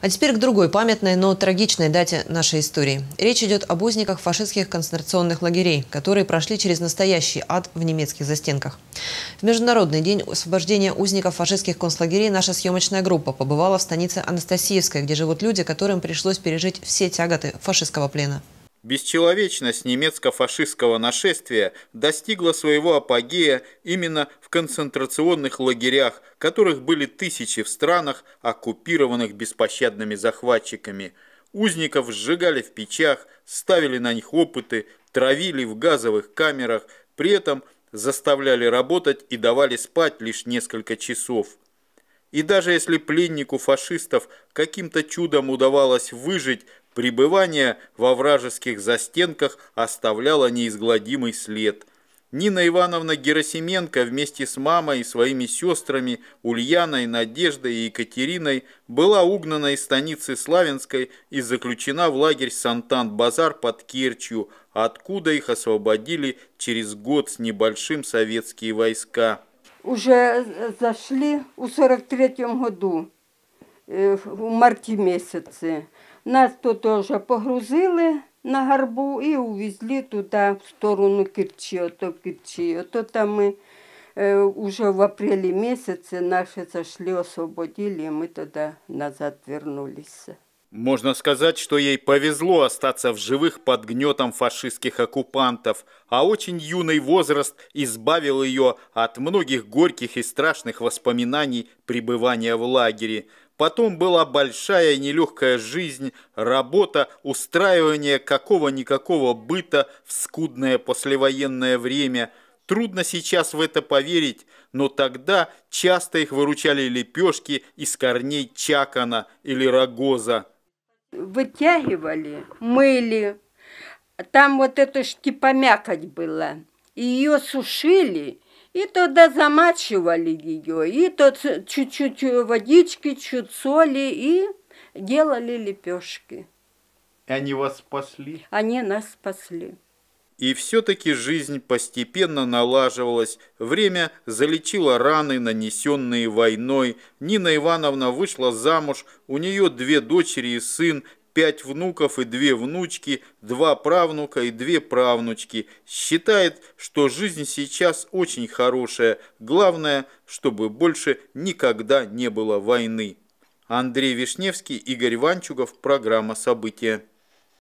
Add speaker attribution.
Speaker 1: А теперь к другой памятной, но трагичной дате нашей истории. Речь идет об узниках фашистских концентрационных лагерей, которые прошли через настоящий ад в немецких застенках. В Международный день освобождения узников фашистских концлагерей наша съемочная группа побывала в станице Анастасиевской, где живут люди, которым пришлось пережить все тяготы фашистского плена.
Speaker 2: Бесчеловечность немецко-фашистского нашествия достигла своего апогея именно в концентрационных лагерях, которых были тысячи в странах, оккупированных беспощадными захватчиками. Узников сжигали в печах, ставили на них опыты, травили в газовых камерах, при этом заставляли работать и давали спать лишь несколько часов. И даже если пленнику фашистов каким-то чудом удавалось выжить, Пребывание во вражеских застенках оставляло неизгладимый след. Нина Ивановна Герасименко вместе с мамой и своими сестрами Ульяной, Надеждой и Екатериной была угнана из станицы Славянской и заключена в лагерь Сантан-Базар под Керчью, откуда их освободили через год с небольшим советские войска.
Speaker 3: Уже зашли в 43 году, э, в марте месяце. Нас тут уже погрузили на гарбу і увезли туди, в сторону Кирчі, ото Кирчі. Ото там ми е, уже в апрелі місяці наші зайшли, освободили, і ми туди назад вернулися.
Speaker 2: Можно сказать, что ей повезло остаться в живых под гнетом фашистских оккупантов, а очень юный возраст избавил ее от многих горьких и страшных воспоминаний пребывания в лагере. Потом была большая и нелегкая жизнь, работа, устраивание какого-никакого быта в скудное послевоенное время – Трудно сейчас в это поверить, но тогда часто их выручали лепешки из корней чакана или рогоза
Speaker 3: вытягивали, мыли. Там вот это ж типа мякоть была. Ее сушили, и тогда замачивали ее, и то чуть-чуть э, водички, чуть соли, и делали лепешки.
Speaker 2: И они вас спасли?
Speaker 3: Они нас спасли.
Speaker 2: И все-таки жизнь постепенно налаживалась, время залечило раны, нанесенные войной. Нина Ивановна вышла замуж, у нее две дочери и сын, пять внуков и две внучки, два правнука и две правнучки. Считает, что жизнь сейчас очень хорошая. Главное, чтобы больше никогда не было войны. Андрей Вишневский, Игорь Ванчугов, программа «События».